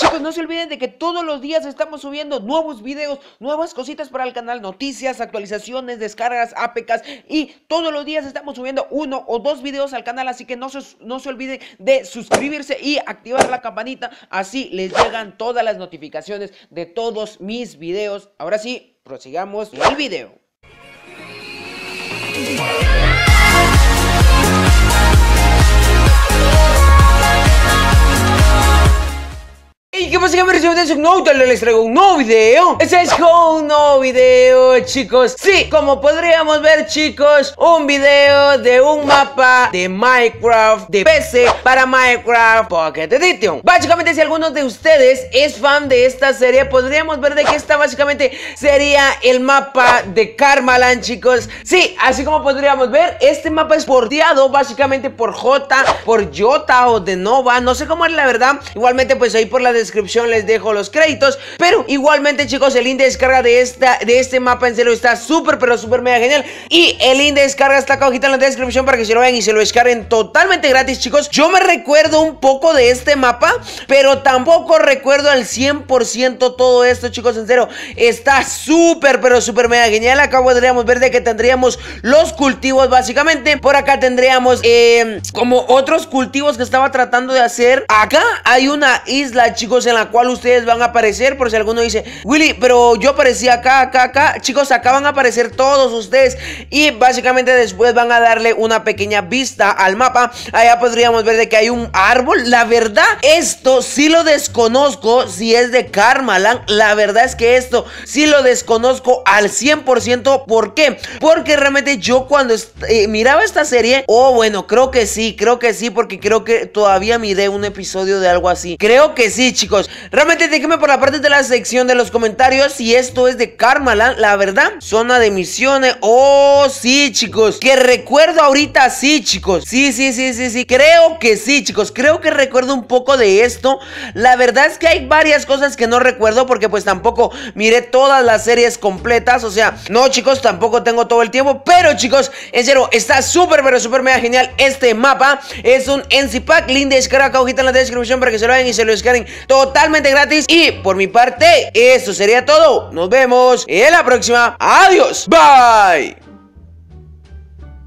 Chicos, no se olviden de que todos los días estamos subiendo nuevos videos, nuevas cositas para el canal, noticias, actualizaciones, descargas, apecas. y todos los días estamos subiendo uno o dos videos al canal, así que no se, no se olviden de suscribirse y activar la campanita, así les llegan todas las notificaciones de todos mis videos. Ahora sí, prosigamos el video. ¿qué pasa, gamers? Yo tal no, les traigo un nuevo video. Ese es un nuevo video, chicos. Sí, como podríamos ver, chicos, un video de un mapa de Minecraft, de PC para Minecraft Pocket Edition. Básicamente, si alguno de ustedes es fan de esta serie, podríamos ver de que esta básicamente sería el mapa de Carmalan, chicos. Sí, así como podríamos ver, este mapa es porteado básicamente por J, por Jota o de Nova, no sé cómo es la verdad. Igualmente, pues ahí por la descripción les dejo los créditos. Pero igualmente, chicos, el link de descarga de, esta, de este mapa en cero está súper, pero súper mega genial. Y el link de descarga está acá en la descripción para que se lo vean y se lo descarguen totalmente gratis, chicos. Yo me recuerdo un poco de este mapa, pero tampoco recuerdo al 100% todo esto, chicos. En cero está súper, pero súper mega genial. Acá podríamos ver de que tendríamos los cultivos, básicamente. Por acá tendríamos eh, como otros cultivos que estaba tratando de hacer. Acá hay una isla, chicos, en la cual ustedes van a aparecer. Por si alguno dice, Willy, pero yo aparecí acá, acá, acá. Chicos, acá van a aparecer todos ustedes. Y básicamente después van a darle una pequeña vista al mapa. Allá podríamos ver de que hay un árbol. La verdad, esto sí lo desconozco si es de Karmaland. La verdad es que esto sí lo desconozco al 100%. ¿Por qué? Porque realmente yo cuando eh, miraba esta serie, oh, bueno, creo que sí, creo que sí, porque creo que todavía miré un episodio de algo así. Creo que sí, chicos. Realmente déjenme por la parte de la sección de los comentarios Si esto es de Karmaland, la verdad. Zona de misiones. Oh, sí, chicos. Que recuerdo ahorita, sí, chicos. Sí, sí, sí, sí, sí. Creo que sí, chicos. Creo que recuerdo un poco de esto. La verdad es que hay varias cosas que no recuerdo porque pues tampoco miré todas las series completas. O sea, no, chicos, tampoco tengo todo el tiempo. Pero, chicos, en serio, está súper, pero súper mega genial este mapa. Es un NC Pack. Link de descarga acá, en la descripción para que se lo hagan y se lo descarguen todo totalmente gratis. Y por mi parte, eso sería todo. Nos vemos en la próxima. Adiós. Bye.